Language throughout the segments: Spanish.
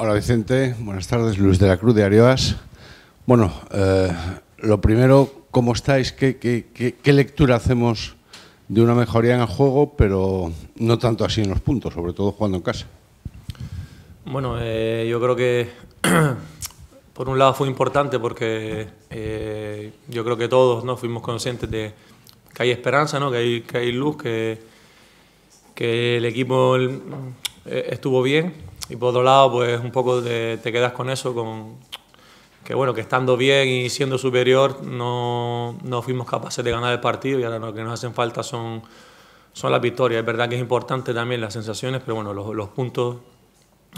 Hola Vicente, buenas tardes, Luis de la Cruz de Arioas. Bueno, eh, lo primero, ¿cómo estáis? ¿Qué, lectura hacemos de una mejoría en el juego, pero no tanto así en los puntos, sobre todo jugando en casa? Bueno, eh, yo creo que por un lado fue importante porque eh, yo creo que todos ¿no? fuimos conscientes de que hay esperanza, ¿no? que, hay, luz, que el equipo estuvo bien y por otro lado, pues un poco te quedas con eso, con que bueno, que estando bien y siendo superior no, fuimos capaces de ganar el partido y ahora lo que nos hacen falta son, son las victorias. Es verdad que es importante también las sensaciones, pero bueno, los, puntos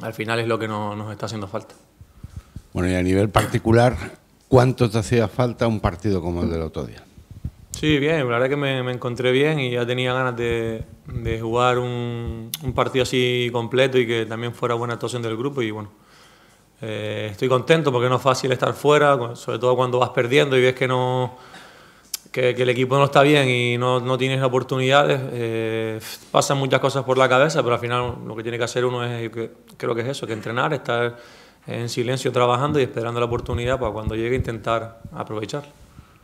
al final es lo que nos está haciendo falta. Bueno, y a nivel particular, ¿cuánto te hacía falta un partido como el del otro día? Sí, bien, la verdad que me, encontré bien y ya tenía ganas de, jugar un, partido así completo y que también fuera buena actuación del grupo y bueno, eh, estoy contento porque no es fácil estar fuera, sobre todo cuando vas perdiendo y ves que no que, el equipo no está bien y no, tienes oportunidades, eh, pasan muchas cosas por la cabeza, pero al final lo que tiene que hacer uno es, creo que es eso, que entrenar, estar en silencio trabajando y esperando la oportunidad para cuando llegue intentar aprovecharla.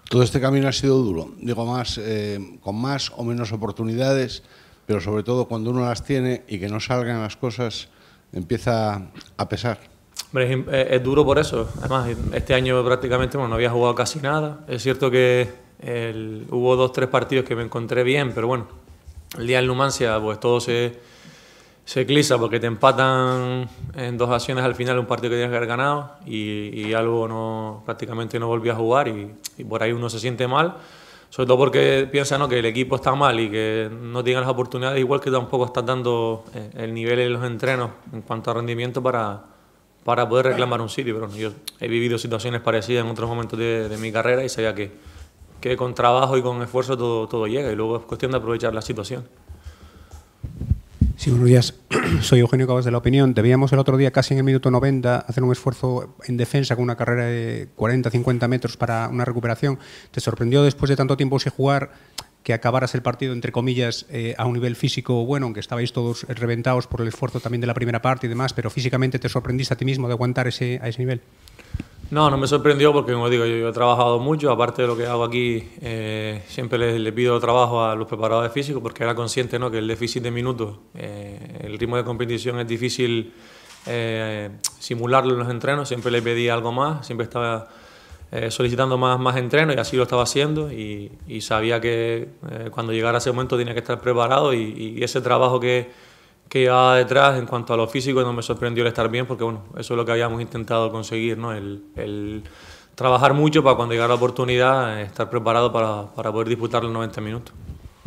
Todo este camino ha sido duro, digo más, eh, con más o menos oportunidades, pero sobre todo cuando uno las tiene y que no salgan las cosas, empieza a pesar. Eh, es, duro por eso. Además, este año prácticamente no había jugado casi nada. Es cierto que hubo dos, tres partidos que me encontré bien, pero bueno, el día en Numancia, pues todo se se Ciclista, porque te empatan en dos acciones al final un partido que tienes que haber ganado y, algo no, prácticamente no volvió a jugar y, por ahí uno se siente mal, sobre todo porque piensa que el equipo está mal y que no tiene las oportunidades, igual que tampoco está dando eh, el nivel en los entrenos en cuanto a rendimiento para, para poder reclamar un sitio. Pero yo he vivido situaciones parecidas en otros momentos de, de mi carrera y sabía que, que con trabajo y con esfuerzo todo, todo llega y luego es cuestión de aprovechar la situación buenos días. Soy Eugenio Cabas de La Opinión. Debíamos el otro día, casi en el minuto 90, hacer un esfuerzo en defensa con una carrera de 40, 50 metros para una recuperación. ¿Te sorprendió después de tanto tiempo sin jugar que acabaras el partido, entre comillas, eh, a un nivel físico bueno, aunque estabais todos reventados por el esfuerzo también de la primera parte y demás, pero físicamente te sorprendiste a ti mismo de aguantar ese, a ese nivel? No, no me sorprendió porque, como digo, yo, he trabajado mucho. Aparte de lo que hago aquí, eh, siempre le, pido trabajo a los de físicos porque era consciente ¿no? que el déficit de minutos, eh, el ritmo de competición es difícil eh, simularlo en los entrenos. Siempre le pedía algo más, siempre estaba solicitando más, más entrenos y así lo estaba haciendo. Y, sabía que cuando llegara ese momento tenía que estar preparado y ese trabajo que que llevaba detrás en cuanto a lo físico no me sorprendió el estar bien porque bueno, eso es lo que habíamos intentado conseguir, ¿no? el, trabajar mucho para cuando llegara la oportunidad eh, estar preparado para, poder disputar los 90 minutos.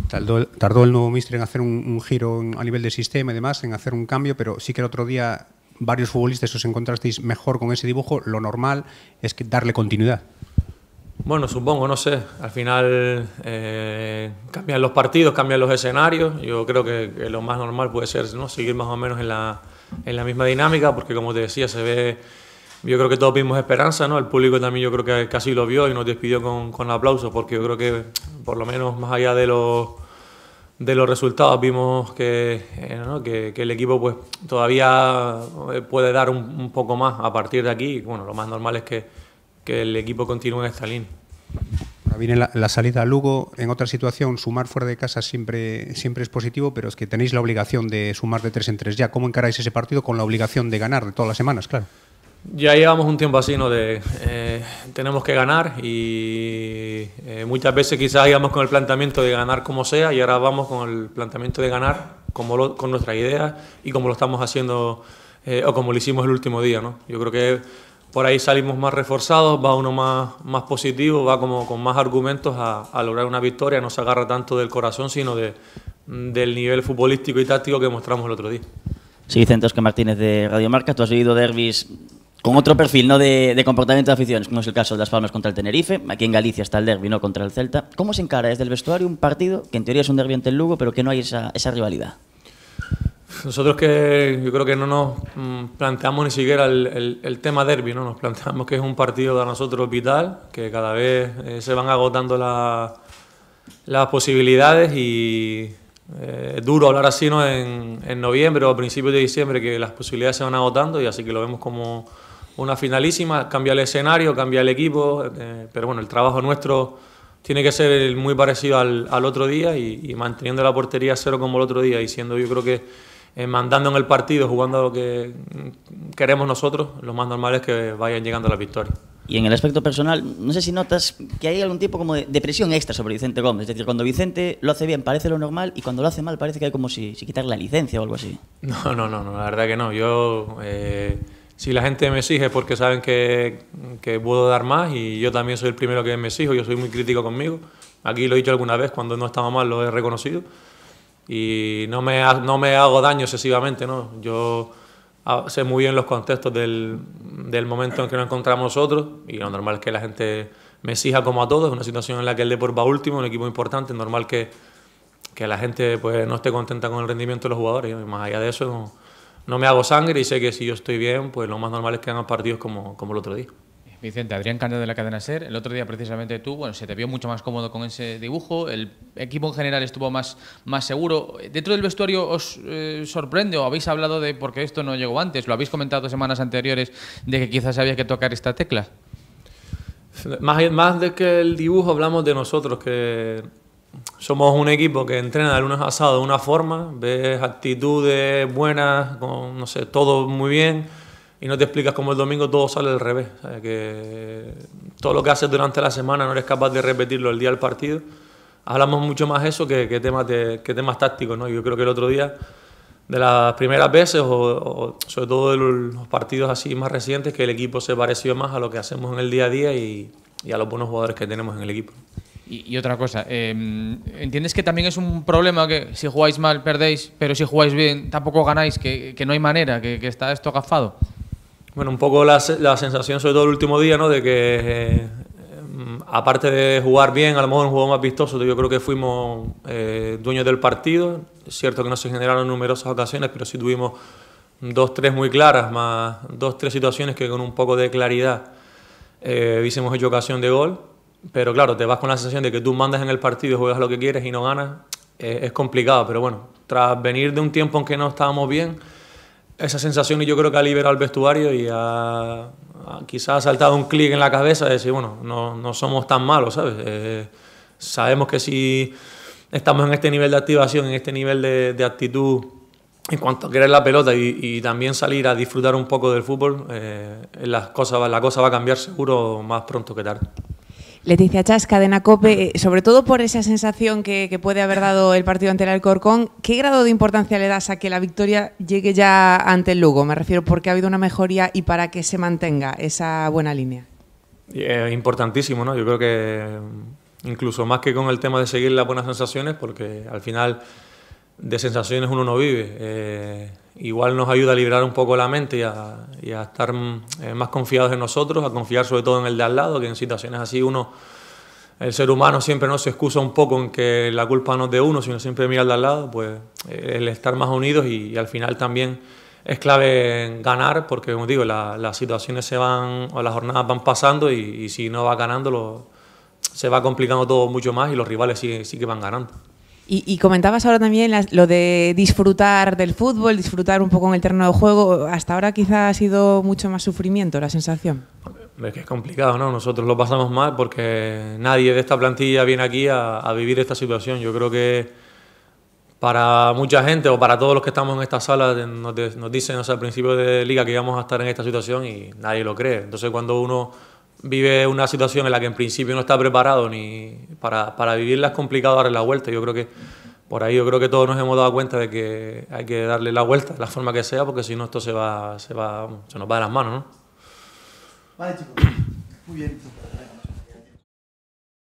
Tardó, tardó el, nuevo mister en hacer un, giro a nivel de sistema y demás, en hacer un cambio, pero sí que el otro día varios futbolistas os encontrasteis mejor con ese dibujo, lo normal es darle continuidad. Bueno, supongo, no sé. Al final eh, cambian los partidos, cambian los escenarios. Yo creo que, lo más normal puede ser ¿no? seguir más o menos en la, en la misma dinámica, porque como te decía, se ve yo creo que todos vimos esperanza, ¿no? El público también yo creo que casi lo vio y nos despidió con, con aplausos, porque yo creo que por lo menos más allá de los, de los resultados vimos que, eh, que, el equipo pues todavía eh, puede dar un, poco más a partir de aquí. Bueno, lo más normal es que que el equipo continúe en esta línea. Ahora viene la, salida a Lugo. En otra situación, sumar fuera de casa siempre, siempre es positivo, pero es que tenéis la obligación de sumar de tres en tres ya. ¿Cómo encaráis ese partido con la obligación de ganar de todas las semanas, claro? Ya llevamos un tiempo así, ¿no? De, eh, tenemos que ganar y eh, muchas veces quizás íbamos con el planteamiento de ganar como sea y ahora vamos con el planteamiento de ganar como con nuestra idea y como lo estamos haciendo eh, o como lo hicimos el último día, ¿no? Yo creo que por ahí salimos más reforzados, va uno más, más positivo, va como con más argumentos a, lograr una victoria, no se agarra tanto del corazón, sino del nivel futbolístico y táctico que mostramos el otro día. Sí, Centros que Martínez de Radio Marca, tú has vivido derbis con otro perfil ¿no? de, comportamiento de aficiones, como es el caso de Las Palmas contra el Tenerife, aquí en Galicia está el derbi ¿no? contra el Celta. ¿Cómo se encara desde el vestuario un partido que en teoría es un derbi ante el Lugo, pero que no hay esa rivalidad? Nosotros que yo creo que no nos mm, planteamos ni siquiera el, tema derby, ¿no? Nos planteamos que es un partido para nosotros vital, que cada vez eh, se van agotando las posibilidades y eh, es duro hablar así, ¿no? En, noviembre o a principios de diciembre que las posibilidades se van agotando y así que lo vemos como una finalísima, cambia el escenario, cambia el equipo, eh, pero bueno, el trabajo nuestro tiene que ser muy parecido al, otro día y, manteniendo la portería cero como el otro día y siendo yo creo que eh, mandando en el partido, jugando lo que queremos nosotros, lo más normal es que vayan llegando a la victoria. Y en el aspecto personal, no sé si notas que hay algún tipo como de, presión extra sobre Vicente Gómez. Es decir, cuando Vicente lo hace bien parece lo normal y cuando lo hace mal parece que hay como si, quitarle la licencia o algo así. No, no, no, no la verdad que no. Yo, eh, si la gente me exige es porque saben que, que, puedo dar más y yo también soy el primero que me exijo, yo soy muy crítico conmigo. Aquí lo he dicho alguna vez, cuando no estaba mal lo he reconocido y no me, no me hago daño excesivamente, ¿no? Yo ah, sé muy bien los contextos del, del momento en que nos encontramos nosotros y lo normal es que la gente me exija como a todos, es una situación en la que el deporte va último, un equipo importante, es normal que, que la gente pues, no esté contenta con el rendimiento de los jugadores, y más allá de eso no, no, me hago sangre y sé que si yo estoy bien, pues lo más normal es que hagan partidos como, como el otro día. Vicente, Adrián Cano de la cadena Ser, el otro día precisamente tú, bueno, se te vio mucho más cómodo con ese dibujo, el equipo en general estuvo más, más seguro. ¿Dentro del vestuario os eh, sorprende o habéis hablado de por qué esto no llegó antes? ¿Lo habéis comentado semanas anteriores de que quizás había que tocar esta tecla? Más, más de que el dibujo hablamos de nosotros, que somos un equipo que entrena de lunes a sábado de una forma, ves actitudes buenas, con, no sé, todo muy bien y no te explicas cómo el domingo todo sale al revés. Que todo lo que haces durante la semana no eres capaz de repetirlo el día del partido. Hablamos mucho más eso que, temas, de, temas tácticos. ¿no? Yo creo que el otro día, de las primeras veces, o, sobre todo de los partidos así más recientes, que el equipo se pareció más a lo que hacemos en el día a día y, a los buenos jugadores que tenemos en el equipo. Y, otra cosa, eh, ¿entiendes que también es un problema que si jugáis mal perdéis, pero si jugáis bien tampoco ganáis, que, no hay manera, que, que está esto agafado? Bueno, un poco la, sensación, sobre todo el último día, de que eh, aparte de jugar bien, a lo mejor un juego más vistoso, yo creo que fuimos eh, dueños del partido. Es cierto que no se generaron numerosas ocasiones, pero sí tuvimos dos, tres muy claras, más dos, tres situaciones que con un poco de claridad eh, hubiésemos hecho ocasión de gol. Pero claro, te vas con la sensación de que tú mandas en el partido, juegas lo que quieres y no ganas. Eh, es complicado, pero bueno, tras venir de un tiempo en que no estábamos bien, esa sensación y yo creo que ha liberado el vestuario y quizás ha saltado un clic en la cabeza de decir, bueno, no, somos tan malos, ¿sabes? Eh, sabemos que si estamos en este nivel de activación, en este nivel de, actitud, en cuanto a querer la pelota y, también salir a disfrutar un poco del fútbol, eh, las cosas, la cosa va a cambiar seguro más pronto que tarde. Leticia Chasca, de Nacope, eh, sobre todo por esa sensación que, puede haber dado el partido anterior el Alcorcón, ¿qué grado de importancia le das a que la victoria llegue ya ante el Lugo? Me refiero porque ha habido una mejoría y para que se mantenga esa buena línea. importantísimo, ¿no? Yo creo que incluso más que con el tema de seguir las buenas sensaciones, porque al final de sensaciones uno no vive. Eh, igual nos ayuda a liberar un poco la mente y a, estar mm, eh, más confiados en nosotros, a confiar sobre todo en el de al lado, que en situaciones así uno, el ser humano siempre no se excusa un poco en que la culpa no es de uno, sino siempre mira al de al lado, pues eh, el estar más unidos y, al final también es clave ganar, porque como digo, las situaciones se van, o las jornadas van pasando y, si no va ganando, lo, se va complicando todo mucho más y los rivales sí que van ganando. Y, comentabas ahora también lo de disfrutar del fútbol, disfrutar un poco en el terreno de juego. Hasta ahora quizá ha sido mucho más sufrimiento la sensación. Es que es complicado, ¿no? Nosotros lo pasamos mal porque nadie de esta plantilla viene aquí a, vivir esta situación. Yo creo que para mucha gente o para todos los que estamos en esta sala nos, dicen al principio de liga que íbamos a estar en esta situación y nadie lo cree. Entonces cuando uno vive una situación en la que en principio no está preparado ni para, para vivirla es complicado darle la vuelta. Yo creo que por ahí yo creo que todos nos hemos dado cuenta de que hay que darle la vuelta, de la forma que sea, porque si no esto se va, se va, se nos va de las manos, ¿no? Vale, chicos. Muy bien.